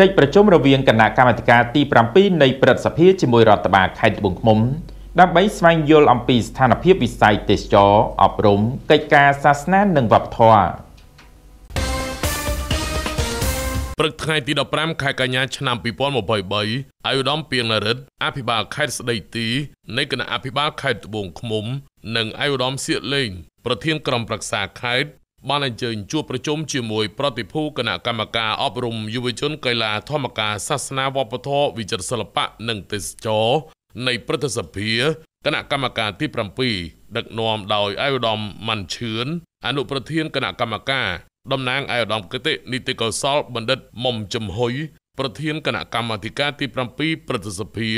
កិច្ចប្រជុំរវាងគណៈកម្មាធិការទី7នៃព្រឹទ្ធសភាជាមួយរដ្ឋបាលខេត្តត្បូងឃ្មុំដើម្បីស្វែងយល់អំពីស្ថានភាពវិស័យទេសចរអប់រំកិច្ចការសាសនានិងវប្បធម៌ព្រឹកថ្ងៃទី15ខែកញ្ញាឆ្នាំ2023អាយុដមពីងនរិទ្ធអភិបាលខេត្តស្ដីទីនៃគណៈអភិបាលខេត្តត្បូងឃ្មុំ និងអាយុដមសៀកលេង ប្រធានក្រុមប្រឹក្សាខេត្តបានអញ្ជើញជួបប្រជុំជាមួយប្រតិភូគណៈកម្មការអប់រំយុវជនកីឡាធម្មការសាសនាវប្បធម៌វិចិត្រសិល្បៈនិងទេសចរនៃព្រឹទ្ធសភាគណៈកម្មការទី7ដឹកនាំដោយអាយឧត្តមម៉ាន់ឈឿនអនុប្រធានគណៈកម្មការតំណាងអាយឧត្តមគតិនីតិកោសលបណ្ឌិតមុំចំហុយប្រធានគណៈកម្មាធិការទី7ព្រឹទ្ធសភា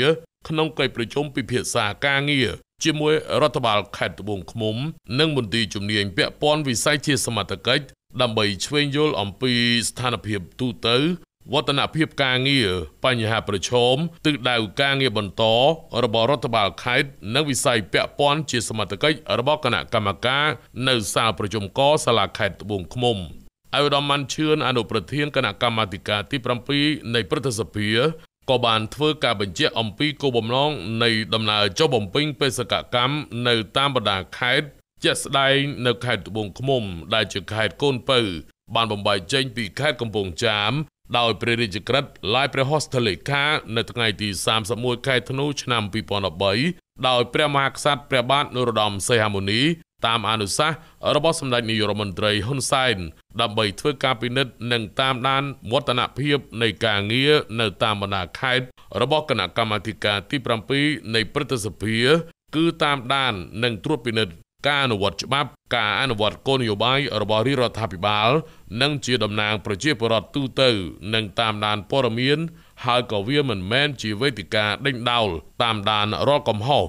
ក្នុងកិច្ចប្រជុំពិភាក្សាការងារជាមួយរដ្ឋបាលខេត្តត្បូងឃ្មុំ និងមន្ទីរជំនាញពាក់ព័ន្ធវិស័យជា សមត្ថកិច្ចដើម្បីឆ្វេងយល់អំពីស្ថានភាពទូទៅវឌ្ឍនភាពការងារបញ្ហាប្រឈមទិសដៅការងារបន្តរបស់រដ្ឋបាលខេត្តនិងវិស័យពាក់ព័ន្ធជាសមត្ថកិច្ចរបស់គណៈកម្មការ នៅសាលប្រជុំកសាលាខេត្តត្បូងឃ្មុំអៅរ៉មម៉ាន់ឈឿនអនុប្រធានគណៈកម្មាធិការទី7នៃព្រឹទ្ធសភាក៏បានធ្វើការបញ្ជាក់អំពីគោលបំណងនៃដំណើរចុះបំពេញបេសកកម្មនៅតាមបណ្ដាខេត្តជាក់ស្ដែងនៅខេត្តត្បូងឃ្មុំដែលជាខេត្តកូនពៅបានបំបីចេញពីខេត្តកំពង់ចាមដោយព្រះរាជក្រឹត្យឡាយព្រះហស្ថលេខានៅថ្ងៃទី31ខែធ្នូឆ្នាំ2013ដោយព្រះមហាក្សត្រព្រះបាទនរោត្តមសីហមុនីតាមអនុសាសន៍របស់សម្ដេចនាយករដ្ឋមន្ត្រីហ៊ុនសែនដើម្បីធ្វើការពិនិត្យនិងតាមដានវឌ្ឍនភាពនៃការងារនៅ តាមបណ្ដាខេត្តរបស់គណៈកម្មាធិការទី7នៃព្រឹទ្ធសភាគឺ តាមដាន និងត្រួតពិនិត្យការអនុវត្តច្បាប់ការអនុវត្តគោលនយោបាយរបស់រាជរដ្ឋាភិបាលនិងជាតំណាងប្រជាពលរដ្ឋទូទៅ និងតាមដានព័ត៌មានហើយក៏វាមិនមែនជាវេទិកាដេញដោលតាមដានរាល់កំហុស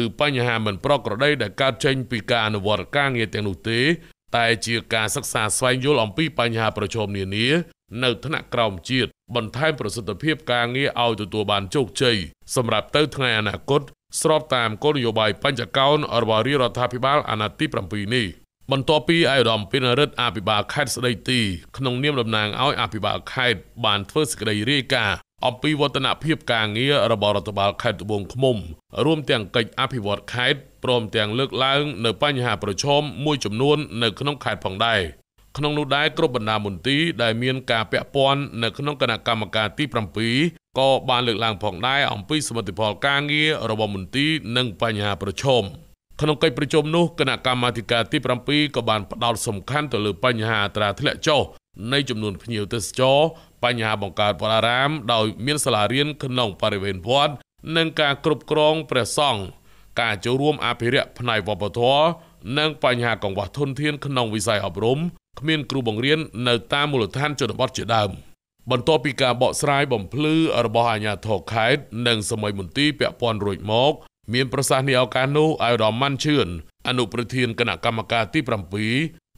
ឬបញ្ហាមិនប្រក្រតីដែលកើតចេញពីការអនុវត្តការងារទាំងនោះទេ តែជាការសិក្សាស្វែងយល់អំពីបញ្ហាប្រឈមនានា នៅថ្នាក់ក្រោមជាតិបន្ថែមប្រសិទ្ធភាពការងារឲ្យទទួលបានជោគជ័យសម្រាប់ទៅថ្ងៃអនាគតស្របតាមគោលនយោបាយបញ្ចកោណរបស់រាជរដ្ឋាភិបាល អាណត្តិទី7នេះបន្ទាប់ពីអាយរមពិនរិទ្ធអភិបាលខេត្តស្ដីទីក្នុងនាមតំណាងឲ្យអភិបាលខេត្តបានធ្វើសេចក្តីរាយការណ៍អំពីវឌ្ឍនភាពការងាររបស់រដ្ឋបាលខេត្តត្បូងឃ្មុំរួមទាំងកិច្ចអភិវឌ្ឍខេត្តព្រមទាំងលើកឡើងនៅបញ្ហាប្រឈមមួយចំនួននៅក្នុងខេត្តផងដែរក្នុងនោះដែរគ្រប់បណ្ដាមន្ទីរដែលមានការពាក់ព័ន្ធនៅក្នុងគណៈកម្មការទី7ក៏បានលើកឡើងផងដែរអំពីសមិទ្ធផលការងាររបស់មន្ទីរនិងបញ្ហាប្រឈមក្នុងកិច្ចប្រជុំនោះគណៈកម្មាធិការទី7ក៏បានផ្ដោតសំខាន់ទៅលើបញ្ហាអត្រាធ្លាក់ចុះនៃចំនួនភ្ញៀវទេសចរបញ្ហាបង្កើតវត្តអារាមដោយមានសាលារៀន ក្នុងបរិវេណវត្តនិងការគ្រប់គ្រងព្រះសង្ឃការចូលរួម អភិរក្សផ្នែកវប្បធម៌និងបញ្ហាកង្វះធនធានក្នុងវិស័យអប់រំគ្មានគ្រូបង្រៀននៅតាមមូលដ្ឋានជនបទជាដើមបន្ទាប់ពីការបកស្រាយបំភ្លឺរបស់អាជ្ញាធរខេត្តនិងសមីមន្ទីរពាក់ព័ន្ធរួចមកមានប្រសាសន៍នេះឱកាសនោះឲ្យរមម៉ាន់ឈឿនអនុប្រធានគណៈកម្មការទី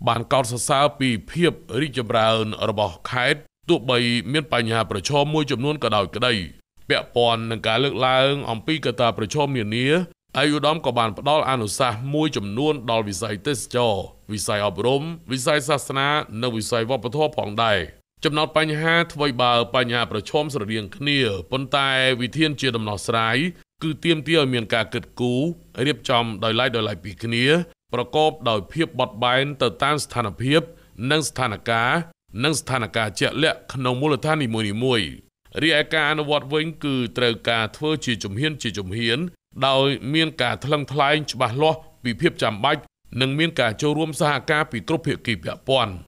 បានកោតសរសើរពីភាពរីកចម្រើន របស់ខេត្តទោះបីមានបញ្ហាប្រឈមមួយ ចំនួនក៏ដោយក្តីពាក់ព័ន្ធនឹងការលើកឡើង អំពីកត្តាប្រឈមនានាអាយុដមក៏បានផ្ដល់អនុសាសន៍មួយចំនួនដល់វិស័យទេសចរវិស័យអប់រំវិស័យសាសនានិងវិស័យវប្បធម៌ផងដែរចំណោទបញ្ហាថ្មីបើ បញ្ហាប្រឈមស្រដៀងគ្នាប៉ុន្តែ វិធានជាដំណោះស្រាយគឺទាមទារឲ្យមានការគិតគូររៀបចំ ដោយឡែកដោយឡែកពីគ្នាប្រកបដោយភាពបត់បែនទៅតាមស្ថានភាព និងស្ថានភាពនិងស្ថានភាពជាក់លាក់ក្នុងមូលដ្ឋាននីមួយៗរីឯការអនុវត្តវិញគឺត្រូវការធ្វើជាជំហានជាជំហាន ដោយមានការថ្លឹងថ្លែងច្បាស់លាស់ពីភាពចាំបាច់និងមានការចូលរួមសហការពីគ្រប់ភាគីពាក់ព័ន្ធ